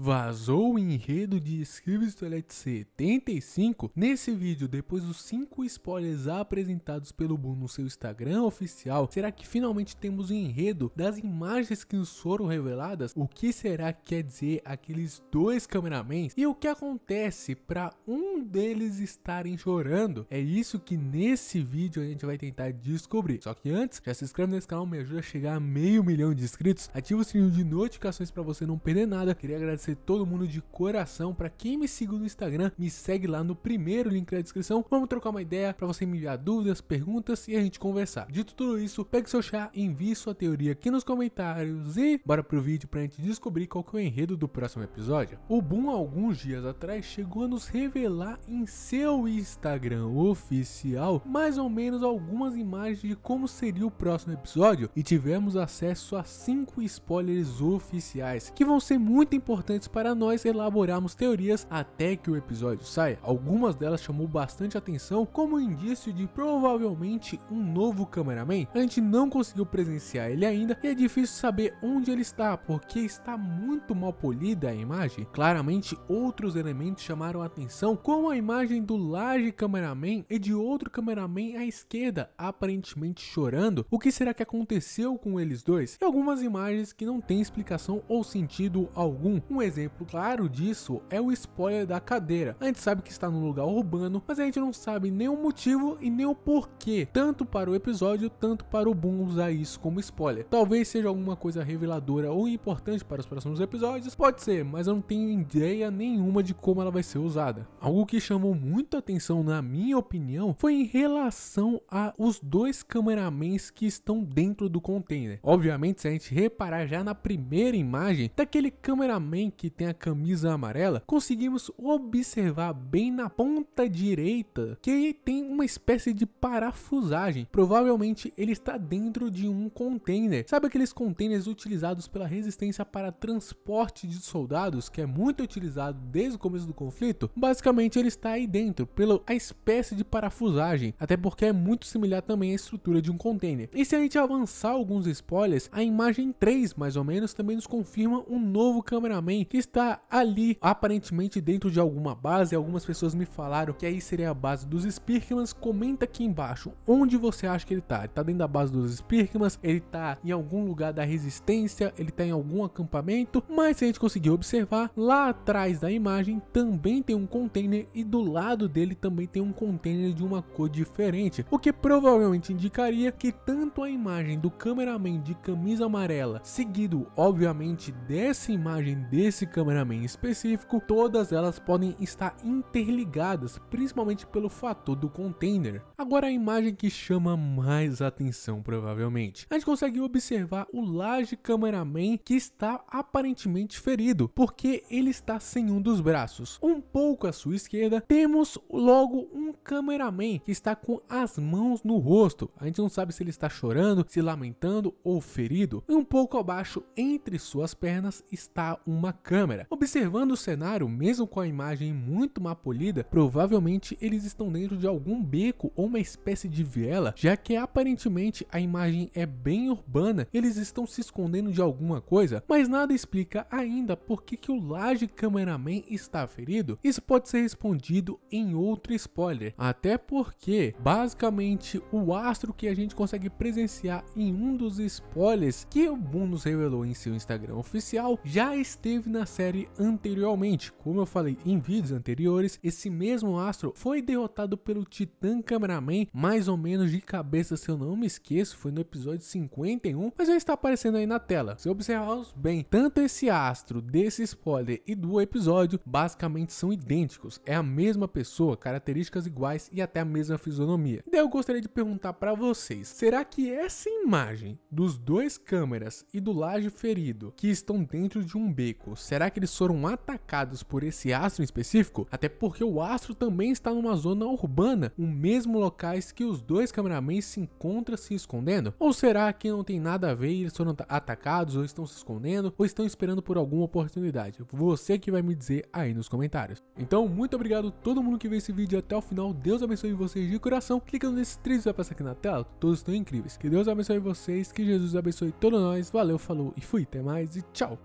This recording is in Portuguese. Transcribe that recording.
Vazou o enredo de Scribbles Toilette 75? Nesse vídeo, depois dos 5 spoilers apresentados pelo Boom no seu Instagram oficial, será que finalmente temos o enredo das imagens que nos foram reveladas? O que será que quer dizer aqueles dois cameramans? E o que acontece para um deles estarem chorando? É isso que nesse vídeo a gente vai tentar descobrir. Só que antes, já se inscreve nesse canal, me ajuda a chegar a meio milhão de inscritos, ativa o sininho de notificações para você não perder nada. Queria agradecer agradecer todo mundo de coração. Para quem me siga no Instagram, me segue lá no primeiro link da descrição. Vamos trocar uma ideia para você me enviar dúvidas, perguntas e a gente conversar. Dito tudo isso, pegue seu chá, envie sua teoria aqui nos comentários e bora pro vídeo pra gente descobrir qual que é o enredo do próximo episódio. O Boom, alguns dias atrás, chegou a nos revelar em seu Instagram oficial mais ou menos algumas imagens de como seria o próximo episódio e tivemos acesso a cinco spoilers oficiais que vão ser muito importantes para nós elaborarmos teorias até que o episódio saia. Algumas delas chamou bastante atenção como indício de provavelmente um novo cameraman. A gente não conseguiu presenciar ele ainda e é difícil saber onde ele está, porque está muito mal polida a imagem. Claramente, outros elementos chamaram atenção, como a imagem do large Cameraman e de outro cameraman à esquerda, aparentemente chorando. O que será que aconteceu com eles dois? E algumas imagens que não têm explicação ou sentido algum. Um exemplo claro disso é o spoiler da cadeira. A gente sabe que está num lugar urbano, mas a gente não sabe nem o motivo e nem o porquê, tanto para o episódio, tanto para o Boom usar isso como spoiler. Talvez seja alguma coisa reveladora ou importante para os próximos episódios, pode ser, mas eu não tenho ideia nenhuma de como ela vai ser usada. Algo que chamou muito atenção, na minha opinião, foi em relação a os dois cameramans que estão dentro do container. Obviamente, se a gente reparar já na primeira imagem, daquele cameraman que tem a camisa amarela, conseguimos observar bem na ponta direita que tem uma espécie de parafusagem. Provavelmente ele está dentro de um container. Sabe aqueles containers utilizados pela resistência para transporte de soldados, que é muito utilizado desde o começo do conflito? Basicamente ele está aí dentro, pela a espécie de parafusagem, até porque é muito similar também à estrutura de um container. E se a gente avançar alguns spoilers, a imagem 3, mais ou menos, também nos confirma um novo cameraman que está ali, aparentemente dentro de alguma base. Algumas pessoas me falaram que aí seria a base dos Spearkmans. Comenta aqui embaixo onde você acha que ele está. Ele tá dentro da base dos Spearkmans, ele está em algum lugar da resistência, ele está em algum acampamento, mas se a gente conseguir observar, lá atrás da imagem também tem um container e do lado dele também tem um container de uma cor diferente, o que provavelmente indicaria que tanto a imagem do cameraman de camisa amarela, seguido obviamente dessa imagem desse esse cameraman específico, todas elas podem estar interligadas, principalmente pelo fator do container. Agora a imagem que chama mais atenção provavelmente. A gente consegue observar o Laje Cameraman que está aparentemente ferido, porque ele está sem um dos braços. Um pouco à sua esquerda, temos logo um cameraman que está com as mãos no rosto. A gente não sabe se ele está chorando, se lamentando ou ferido. E um pouco abaixo, entre suas pernas, está uma câmera. Observando o cenário, mesmo com a imagem muito mal polida, provavelmente eles estão dentro de algum beco ou uma espécie de viela, já que aparentemente a imagem é bem urbana, eles estão se escondendo de alguma coisa, mas nada explica ainda por que, que o Laje Cameraman está ferido. Isso pode ser respondido em outro spoiler, até porque basicamente o astro que a gente consegue presenciar em um dos spoilers que o Boon nos revelou em seu Instagram oficial já esteve inclusive na série anteriormente. Como eu falei em vídeos anteriores, esse mesmo astro foi derrotado pelo Titã Cameraman, mais ou menos de cabeça, se eu não me esqueço, foi no episódio 51, mas já está aparecendo aí na tela. Se observarmos bem, tanto esse astro desse spoiler e do episódio basicamente são idênticos. É a mesma pessoa, características iguais e até a mesma fisionomia. Daí então, eu gostaria de perguntar para vocês, será que essa imagem dos dois câmeras e do laje ferido que estão dentro de um beco Será que eles foram atacados por esse astro em específico? Até porque o astro também está numa zona urbana, o mesmo locais que os dois cameramans se encontram se escondendo? Ou será que não tem nada a ver e eles foram atacados ou estão se escondendo ou estão esperando por alguma oportunidade? Você que vai me dizer aí nos comentários. Então, muito obrigado a todo mundo que viu esse vídeo até o final. Deus abençoe vocês de coração. Clicando nesses três vai passar aqui na tela, todos estão incríveis. Que Deus abençoe vocês, que Jesus abençoe todos nós. Valeu, falou e fui, até mais e tchau!